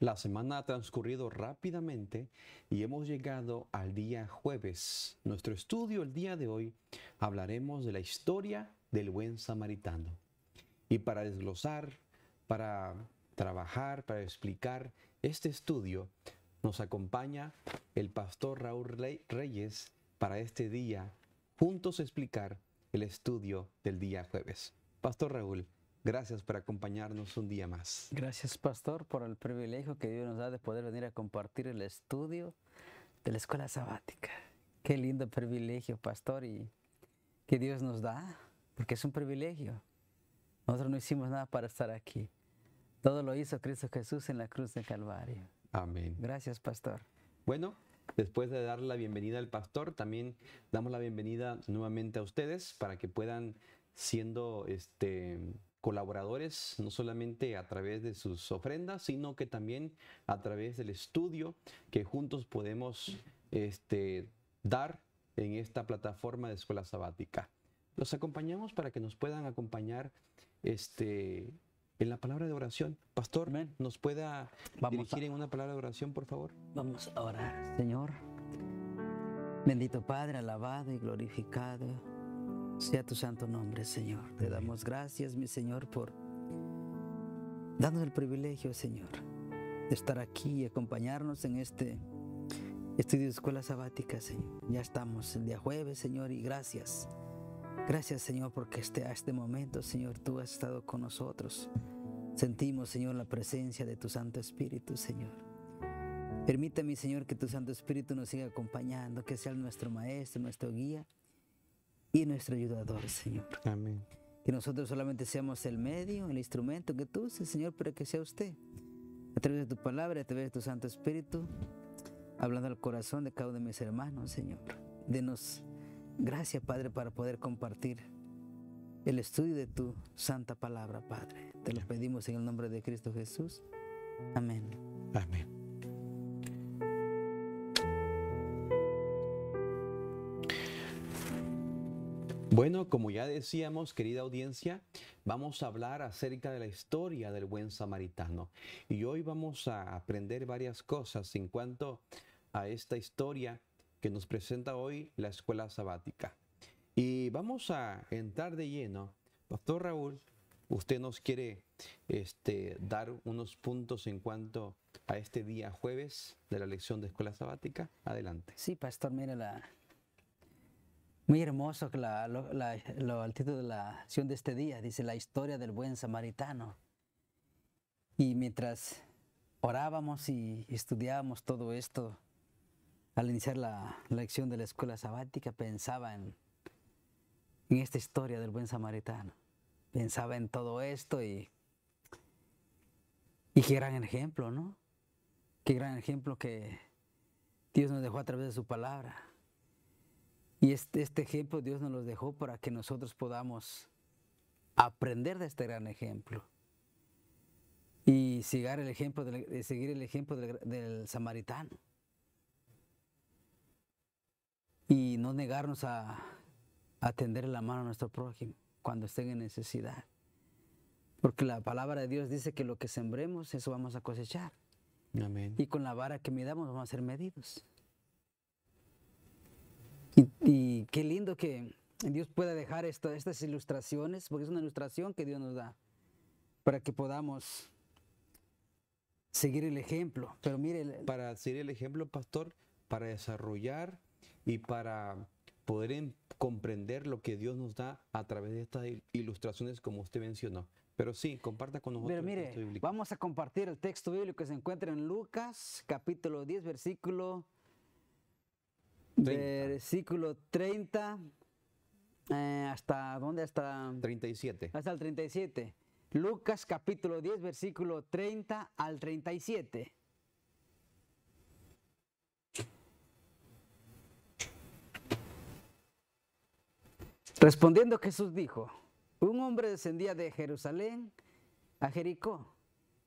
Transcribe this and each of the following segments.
La semana ha transcurrido rápidamente y hemos llegado al día jueves. Nuestro estudio el día de hoy hablaremos de la historia del buen samaritano. Y para desglosar, para trabajar, para explicar este estudio, nos acompaña el pastor Raúl Reyes para este día, juntos explicar el estudio del día jueves. Pastor Raúl, Gracias por acompañarnos un día más. Gracias, pastor, por el privilegio que Dios nos da de poder venir a compartir el estudio de la escuela sabática. Qué lindo privilegio, pastor, y que Dios nos da, porque es un privilegio. Nosotros no hicimos nada para estar aquí. Todo lo hizo Cristo Jesús en la cruz de Calvario. Amén. Gracias, pastor. Bueno, después de dar la bienvenida al pastor, también damos la bienvenida nuevamente a ustedes para que puedan siendo este colaboradores, no solamente a través de sus ofrendas, sino que también a través del estudio que juntos podemos este, dar en esta plataforma de escuela sabática. Los acompañamos para que nos puedan acompañar este, en la palabra de oración. Pastor, ¿nos pueda Vamos dirigir en una palabra de oración, por favor? Vamos a orar. Señor, bendito Padre, alabado y glorificado sea tu santo nombre, Señor. Te damos gracias, mi Señor, por darnos el privilegio, Señor, de estar aquí y acompañarnos en este estudio de escuela sabática, Señor. Ya estamos el día jueves, Señor, y gracias. Gracias, Señor, porque este, a este momento, Señor, tú has estado con nosotros. Sentimos, Señor, la presencia de tu Santo Espíritu, Señor. mi Señor, que tu Santo Espíritu nos siga acompañando, que sea nuestro Maestro, nuestro guía y nuestro ayudador, Señor. Amén. Que nosotros solamente seamos el medio, el instrumento que tú uses, Señor, pero que sea usted. A través de tu palabra, a través de tu Santo Espíritu, hablando al corazón de cada uno de mis hermanos, Señor. Denos gracias, Padre, para poder compartir el estudio de tu santa palabra, Padre. Te lo pedimos en el nombre de Cristo Jesús. Amén. Amén. Bueno, como ya decíamos, querida audiencia, vamos a hablar acerca de la historia del buen samaritano. Y hoy vamos a aprender varias cosas en cuanto a esta historia que nos presenta hoy la escuela sabática. Y vamos a entrar de lleno. Pastor Raúl, usted nos quiere este, dar unos puntos en cuanto a este día jueves de la lección de escuela sabática. Adelante. Sí, pastor, mira, la, muy hermoso la, la, título de la acción de este día, dice la historia del buen samaritano. Y mientras orábamos y estudiábamos todo esto, al iniciar la lección de la escuela sabática, pensaba en, en esta historia del buen samaritano. Pensaba en todo esto y, y qué gran ejemplo, ¿no? Qué gran ejemplo que Dios nos dejó a través de su palabra y este, este, ejemplo Dios nos lo dejó para que nosotros podamos aprender de este gran ejemplo y seguir el ejemplo del, seguir el ejemplo del, samaritano y no negarnos a, atender la mano a nuestro prójimo cuando estén en necesidad porque la palabra de Dios dice que lo que sembremos eso vamos a cosechar y con la vara que midamos vamos a ser medidos y, qué lindo que Dios pueda dejar estas ilustraciones, porque es una ilustración que Dios nos da, para que podamos seguir el ejemplo. Para seguir el ejemplo, pastor, para desarrollar y para poder comprender lo que Dios nos da a través de estas ilustraciones, como usted mencionó. Pero sí, comparta con nosotros. el texto bíblico. vamos a compartir el texto bíblico que se encuentra en Lucas, capítulo 10, versículo Versículo 30. Eh, ¿Hasta dónde? Hasta 37. Hasta el 37. Lucas capítulo 10, versículo 30 al 37. Respondiendo Jesús dijo, un hombre descendía de Jerusalén a Jericó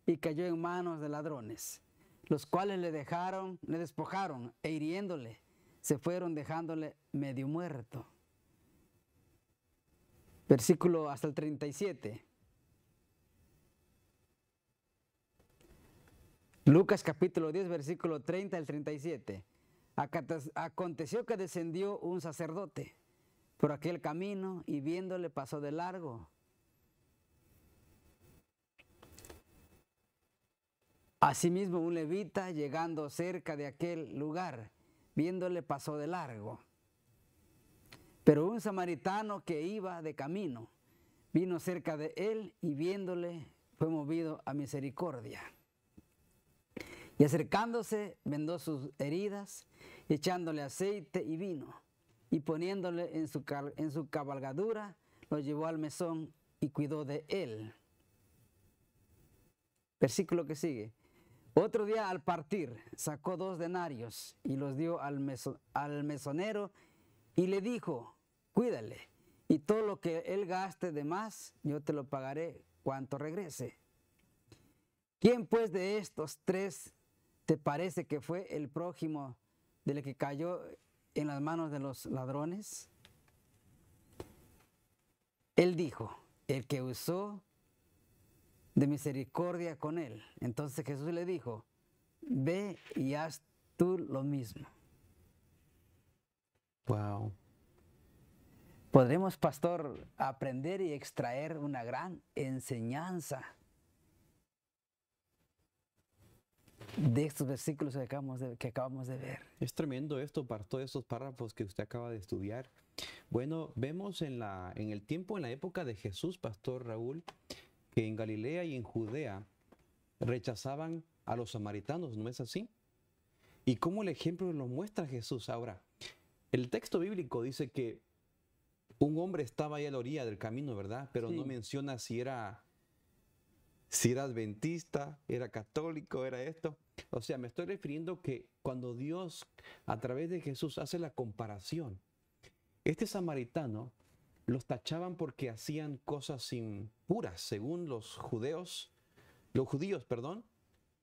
y cayó en manos de ladrones, los cuales le dejaron, le despojaron e hiriéndole se fueron dejándole medio muerto. Versículo hasta el 37. Lucas capítulo 10, versículo 30 al 37. Aconteció que descendió un sacerdote por aquel camino y viéndole pasó de largo. Asimismo un levita llegando cerca de aquel lugar viéndole pasó de largo. Pero un samaritano que iba de camino vino cerca de él y viéndole fue movido a misericordia. Y acercándose vendó sus heridas, echándole aceite y vino, y poniéndole en su, en su cabalgadura, lo llevó al mesón y cuidó de él. Versículo que sigue. Otro día al partir sacó dos denarios y los dio al, mesonero y le dijo, cuídale, y todo lo que él gaste de más, yo te lo pagaré cuanto regrese. ¿Quién pues de estos tres te parece que fue el prójimo del que cayó en las manos de los ladrones? Él dijo, el que usó de misericordia con él. Entonces Jesús le dijo, ve y haz tú lo mismo. Wow. Podremos, pastor, aprender y extraer una gran enseñanza de estos versículos que acabamos de, que acabamos de ver. Es tremendo esto, para todos estos párrafos que usted acaba de estudiar. Bueno, vemos en, la, en el tiempo, en la época de Jesús, pastor Raúl, que en Galilea y en Judea rechazaban a los samaritanos, ¿no es así? Y cómo el ejemplo lo muestra Jesús. Ahora, el texto bíblico dice que un hombre estaba ahí a la orilla del camino, ¿verdad? Pero no menciona si era, si era adventista, era católico, era esto. O sea, me estoy refiriendo que cuando Dios, a través de Jesús, hace la comparación, este samaritano los tachaban porque hacían cosas impuras, según los judeos, los judíos, perdón,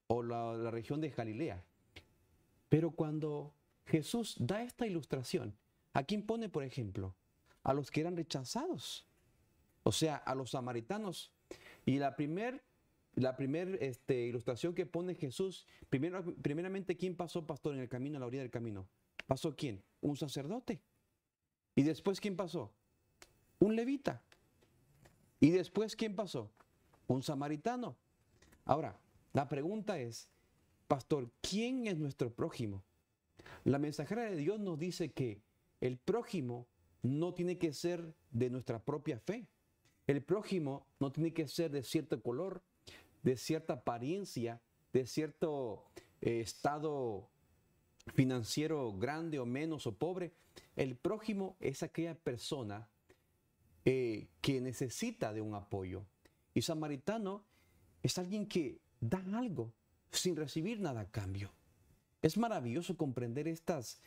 o la, región de Galilea. Pero cuando Jesús da esta ilustración, ¿a quién pone, por ejemplo? A los que eran rechazados, o sea, a los samaritanos. Y la primera la primer, este, ilustración que pone Jesús, primero, primeramente, ¿quién pasó, pastor, en el camino, a la orilla del camino? ¿Pasó quién? Un sacerdote. ¿Y después quién pasó? Un levita. Y después, ¿quién pasó? Un samaritano. Ahora, la pregunta es, pastor, ¿quién es nuestro prójimo? La mensajera de Dios nos dice que el prójimo no tiene que ser de nuestra propia fe. El prójimo no tiene que ser de cierto color, de cierta apariencia, de cierto eh, estado financiero grande o menos o pobre. El prójimo es aquella persona eh, que necesita de un apoyo. Y samaritano es alguien que da algo sin recibir nada a cambio. Es maravilloso comprender estas,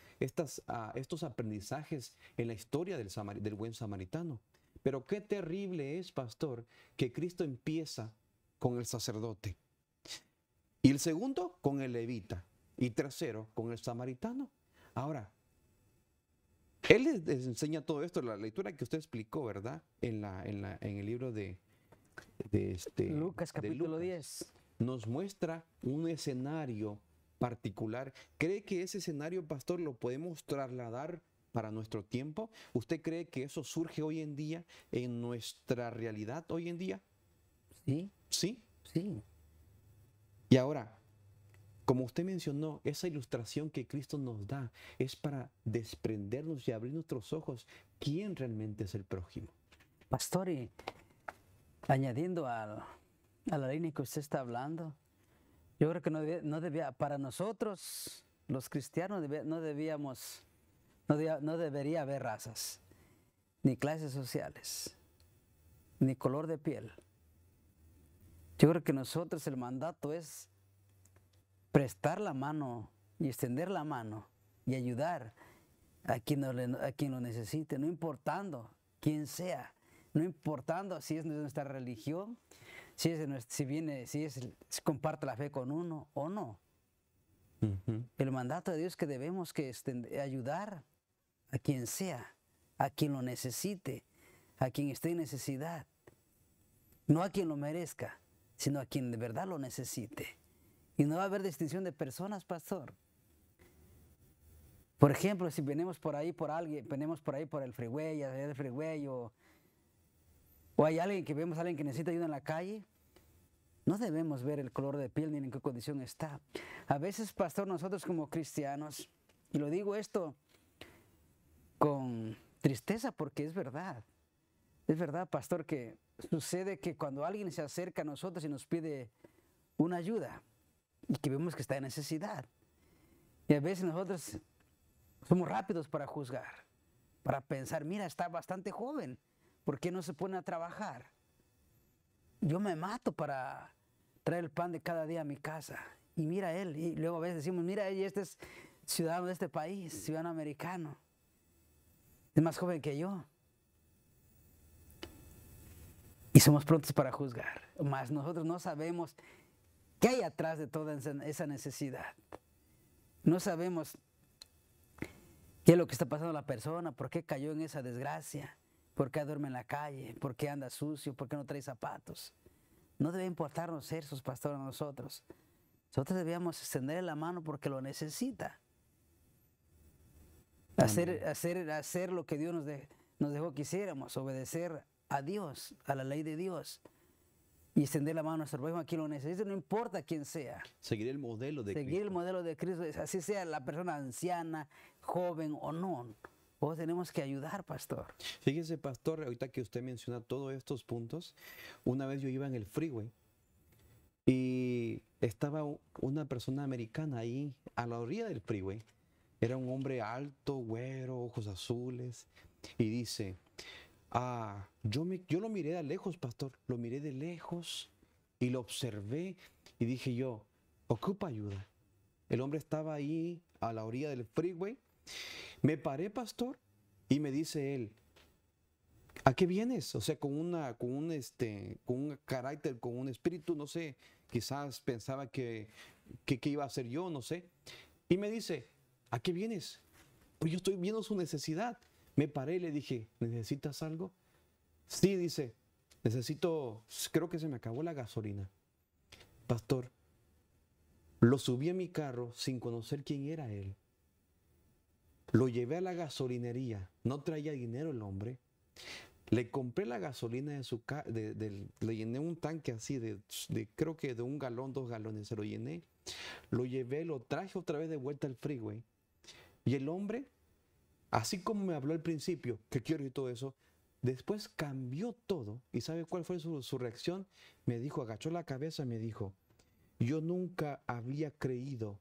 ah, estos aprendizajes en la historia del, del buen samaritano. Pero qué terrible es, pastor, que Cristo empieza con el sacerdote. Y el segundo, con el levita. Y tercero, con el samaritano. Ahora, él les, enseña todo esto, la lectura que usted explicó, ¿verdad? En, el libro de, este, Lucas, capítulo 10. Nos muestra un escenario particular. ¿Cree que ese escenario, pastor, lo podemos trasladar para nuestro tiempo? ¿Usted cree que eso surge hoy en día en nuestra realidad hoy en día? Sí. ¿Sí? Sí. Y ahora, como usted mencionó, esa ilustración que Cristo nos da es para desprendernos y abrir nuestros ojos quién realmente es el prójimo. Pastor, y añadiendo a, a la línea que usted está hablando, yo creo que no debía, para nosotros, los cristianos, no debíamos, no debería haber razas, ni clases sociales, ni color de piel. Yo creo que nosotros el mandato es prestar la mano y extender la mano y ayudar a quien, lo, a quien lo necesite, no importando quién sea, no importando si es de nuestra religión, si, es si viene, si es, si comparte la fe con uno o no. El mandato de Dios es que debemos que ayudar a quien sea, a quien lo necesite, a quien esté en necesidad, no a quien lo merezca, sino a quien de verdad lo necesite. Y no va a haber distinción de personas, pastor. Por ejemplo, si venimos por ahí por alguien, venimos por ahí por el freeway, el o, hay alguien que vemos alguien que necesita ayuda en la calle, no debemos ver el color de piel ni en qué condición está. A veces, pastor, nosotros como cristianos, y lo digo esto con tristeza porque es verdad, es verdad, pastor, que sucede que cuando alguien se acerca a nosotros y nos pide una ayuda, y que vemos que está en necesidad. Y a veces nosotros somos rápidos para juzgar, para pensar, mira, está bastante joven, ¿por qué no se pone a trabajar? Yo me mato para traer el pan de cada día a mi casa. Y mira él, y luego a veces decimos, mira, él, este es ciudadano de este país, ciudadano americano, es más joven que yo. Y somos prontos para juzgar, más nosotros no sabemos ¿Qué hay atrás de toda esa necesidad? No sabemos qué es lo que está pasando a la persona, por qué cayó en esa desgracia, por qué duerme en la calle, por qué anda sucio, por qué no trae zapatos. No debe importarnos ser sus pastores a nosotros. Nosotros debíamos extender la mano porque lo necesita. Hacer, lo que Dios nos, nos dejó que hiciéramos, obedecer a Dios, a la ley de Dios y extender la mano a nuestro prójimo, a quien lo necesite, no importa quién sea. Seguir el modelo de Seguir el modelo de Cristo, así sea la persona anciana, joven o no. o tenemos que ayudar, pastor. Fíjese, pastor, ahorita que usted menciona todos estos puntos, una vez yo iba en el freeway y estaba una persona americana ahí a la orilla del freeway. Era un hombre alto, güero, ojos azules, y dice, Ah. yo, lo miré de lejos, pastor, lo miré de lejos y lo observé y dije yo, ocupa ayuda. El hombre estaba ahí a la orilla del freeway. Me paré, pastor, y me dice él, ¿a qué vienes? O sea, con una, con un este, con un carácter, con un espíritu, no sé, quizás pensaba que, que, que iba a ser yo, no sé. Y me dice, ¿a qué vienes? Pues yo estoy viendo su necesidad. Me paré y le dije, ¿necesitas algo? Sí, dice, necesito, creo que se me acabó la gasolina. Pastor, lo subí a mi carro sin conocer quién era él. Lo llevé a la gasolinería, no traía dinero el hombre. Le compré la gasolina de su carro le llené un tanque así, de, de, creo que de un galón, dos galones, se lo llené. Lo llevé, lo traje otra vez de vuelta al freeway. Y el hombre Así como me habló al principio, que quiero y todo eso, después cambió todo. ¿Y sabe cuál fue su, reacción? Me dijo, agachó la cabeza, y me dijo, yo nunca había creído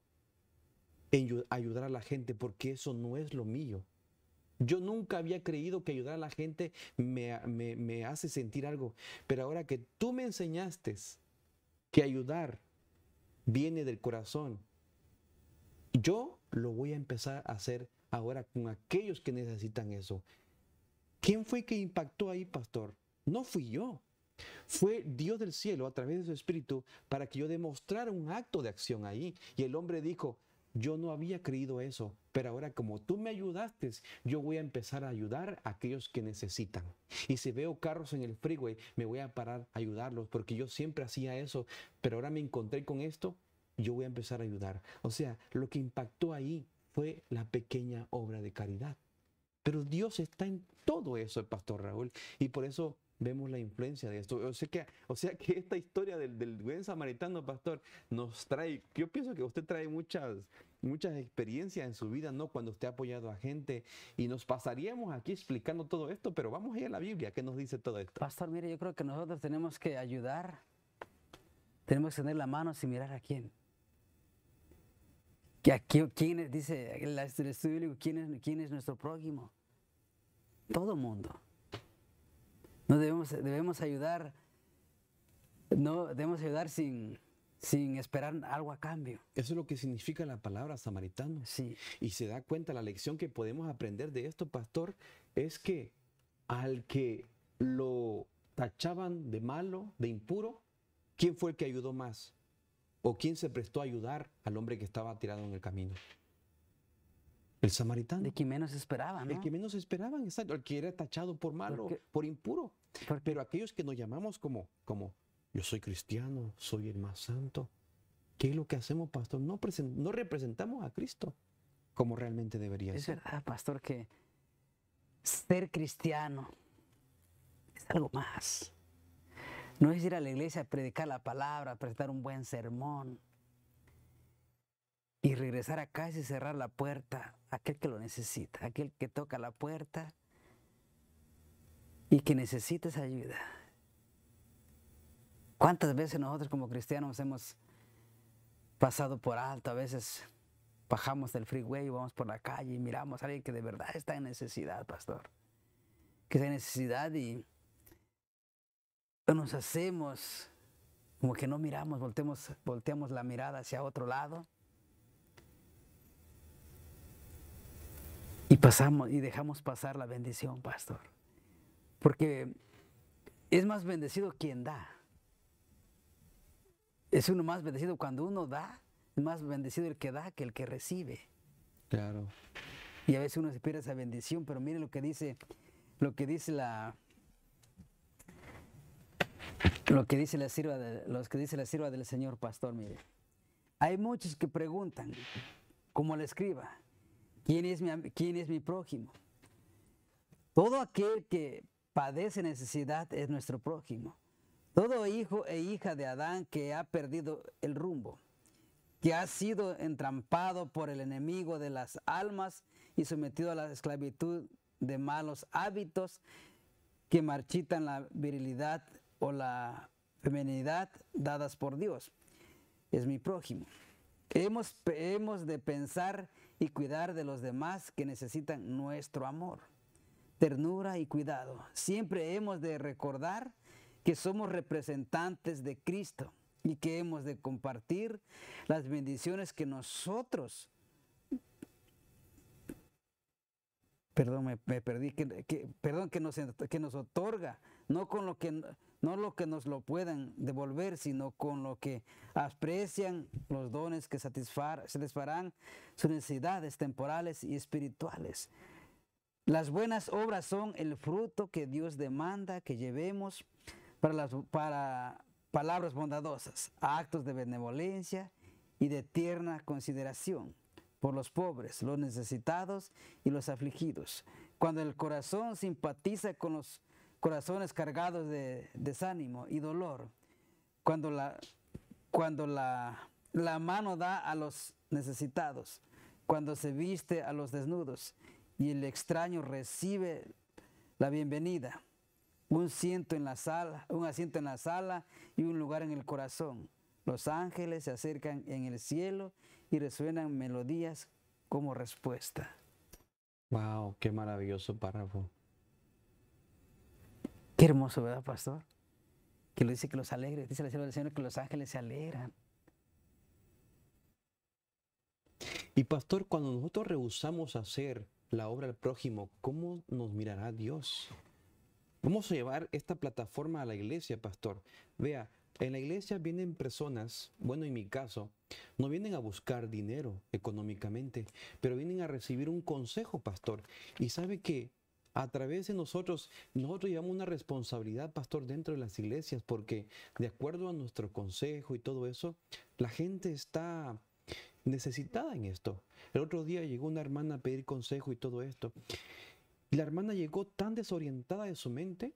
en ayudar a la gente porque eso no es lo mío. Yo nunca había creído que ayudar a la gente me, me, hace sentir algo, pero ahora que tú me enseñaste que ayudar viene del corazón, yo lo voy a empezar a hacer ahora con aquellos que necesitan eso. ¿Quién fue que impactó ahí, pastor? No fui yo. Fue Dios del cielo a través de su espíritu para que yo demostrara un acto de acción ahí. Y el hombre dijo, yo no había creído eso, pero ahora como tú me ayudaste, yo voy a empezar a ayudar a aquellos que necesitan. Y si veo carros en el freeway, me voy a parar a ayudarlos, porque yo siempre hacía eso, pero ahora me encontré con esto, yo voy a empezar a ayudar. O sea, lo que impactó ahí fue la pequeña obra de caridad. Pero Dios está en todo eso, el pastor Raúl. Y por eso vemos la influencia de esto. O sea que, o sea que esta historia del, buen samaritano, pastor, nos trae, yo pienso que usted trae muchas, muchas experiencias en su vida, ¿no? Cuando usted ha apoyado a gente y nos pasaríamos aquí explicando todo esto, pero vamos a ir a la Biblia, que nos dice todo esto? Pastor, mire, yo creo que nosotros tenemos que ayudar, tenemos que tener la mano sin mirar a quién aquí, ¿quién, dice el estudio ¿quién es, ¿quién es nuestro prójimo? Todo mundo. No debemos, debemos ayudar, no debemos ayudar sin, sin esperar algo a cambio. Eso es lo que significa la palabra samaritano. Sí. Y se da cuenta, la lección que podemos aprender de esto, pastor, es que al que lo tachaban de malo, de impuro, ¿quién fue el que ayudó más? ¿O quién se prestó a ayudar al hombre que estaba tirado en el camino? El samaritano. De quien menos esperaban. de El que menos esperaban, exacto. El que era tachado por malo, por impuro. Pero aquellos que nos llamamos como, como, yo soy cristiano, soy el más santo. ¿Qué es lo que hacemos, pastor? No, no representamos a Cristo como realmente debería ser. Es verdad, pastor, que ser cristiano es algo más. No es ir a la iglesia a predicar la palabra, a prestar un buen sermón y regresar a casa y cerrar la puerta a aquel que lo necesita, a aquel que toca la puerta y que necesita esa ayuda. ¿Cuántas veces nosotros como cristianos hemos pasado por alto? A veces bajamos del freeway y vamos por la calle y miramos a alguien que de verdad está en necesidad, pastor. Que está en necesidad y nos hacemos como que no miramos, volteamos, volteamos la mirada hacia otro lado. Y pasamos y dejamos pasar la bendición, pastor. Porque es más bendecido quien da. Es uno más bendecido cuando uno da, es más bendecido el que da que el que recibe. Claro. Y a veces uno se pierde esa bendición, pero mire lo que dice, lo que dice la, lo que dice la sirva, los que dice la sirva del Señor Pastor, mire. Hay muchos que preguntan, como la escriba, ¿quién es mi, quién es mi prójimo? Todo aquel que padece necesidad es nuestro prójimo. Todo hijo e hija de Adán que ha perdido el rumbo, que ha sido entrampado por el enemigo de las almas y sometido a la esclavitud de malos hábitos que marchitan la virilidad o la femenidad dadas por Dios. Es mi prójimo. Hemos, de pensar y cuidar de los demás que necesitan nuestro amor, ternura y cuidado. Siempre hemos de recordar que somos representantes de Cristo y que hemos de compartir las bendiciones que nosotros perdón, me, perdí, que, perdón, que nos, que nos otorga no con lo que no lo que nos lo puedan devolver, sino con lo que aprecian los dones que satisfarán sus necesidades temporales y espirituales. Las buenas obras son el fruto que Dios demanda que llevemos para, las, para palabras bondadosas, actos de benevolencia y de tierna consideración por los pobres, los necesitados y los afligidos. Cuando el corazón simpatiza con los corazones cargados de desánimo y dolor, cuando la, cuando la, mano da a los necesitados, cuando se viste a los desnudos y el extraño recibe la bienvenida, un asiento en la sala, un asiento en la sala y un lugar en el corazón. Los ángeles se acercan en el cielo y resuenan melodías como respuesta. Wow, qué maravilloso párrafo hermoso, ¿verdad, pastor? Que lo dice que los alegre. dice la sierva Señor que los ángeles se alegran. Y pastor, cuando nosotros rehusamos hacer la obra al prójimo, ¿cómo nos mirará Dios? Vamos a llevar esta plataforma a la iglesia, pastor. Vea, en la iglesia vienen personas, bueno, en mi caso, no vienen a buscar dinero económicamente, pero vienen a recibir un consejo, pastor. Y sabe que a través de nosotros, nosotros llevamos una responsabilidad, pastor, dentro de las iglesias, porque de acuerdo a nuestro consejo y todo eso, la gente está necesitada en esto. El otro día llegó una hermana a pedir consejo y todo esto. La hermana llegó tan desorientada de su mente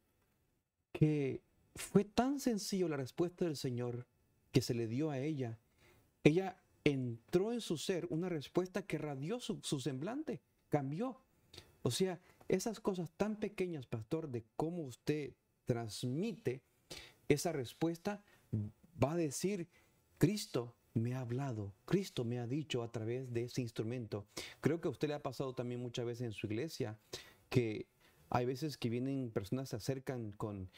que fue tan sencillo la respuesta del Señor que se le dio a ella. Ella entró en su ser una respuesta que radió su, su semblante, cambió. O sea, esas cosas tan pequeñas, pastor, de cómo usted transmite esa respuesta, va a decir, Cristo me ha hablado, Cristo me ha dicho a través de ese instrumento. Creo que a usted le ha pasado también muchas veces en su iglesia que hay veces que vienen personas, se acercan con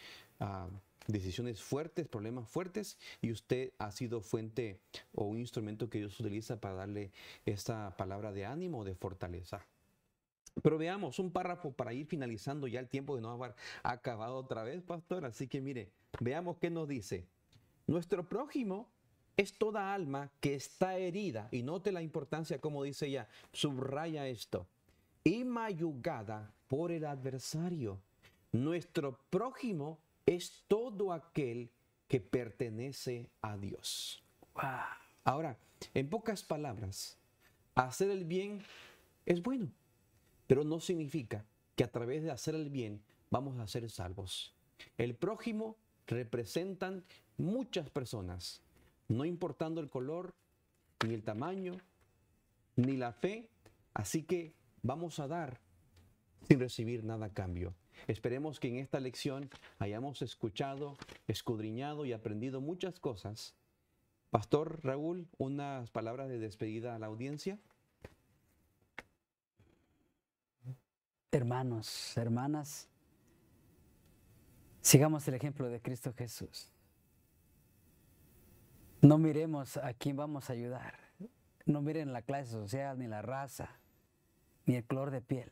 ah, decisiones fuertes, problemas fuertes, y usted ha sido fuente o un instrumento que Dios utiliza para darle esta palabra de ánimo de fortaleza. Pero veamos un párrafo para ir finalizando ya el tiempo de no haber acabado otra vez, pastor. Así que mire, veamos qué nos dice. Nuestro prójimo es toda alma que está herida, y note la importancia como dice ya subraya esto, y mayugada por el adversario. Nuestro prójimo es todo aquel que pertenece a Dios. Ahora, en pocas palabras, hacer el bien es bueno. Pero no significa que a través de hacer el bien vamos a ser salvos. El prójimo representan muchas personas, no importando el color, ni el tamaño, ni la fe. Así que vamos a dar sin recibir nada a cambio. Esperemos que en esta lección hayamos escuchado, escudriñado y aprendido muchas cosas. Pastor Raúl, unas palabras de despedida a la audiencia. Hermanos, hermanas, sigamos el ejemplo de Cristo Jesús. No miremos a quién vamos a ayudar. No miren la clase social, ni la raza, ni el color de piel.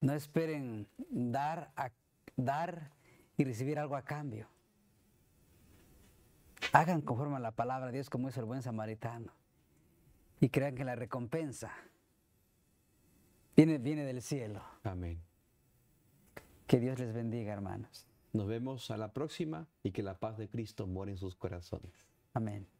No esperen dar, dar y recibir algo a cambio. Hagan conforme a la palabra de Dios como es el buen samaritano y crean que la recompensa Viene, del cielo. Amén. Que Dios les bendiga, hermanos. Nos vemos a la próxima y que la paz de Cristo muere en sus corazones. Amén.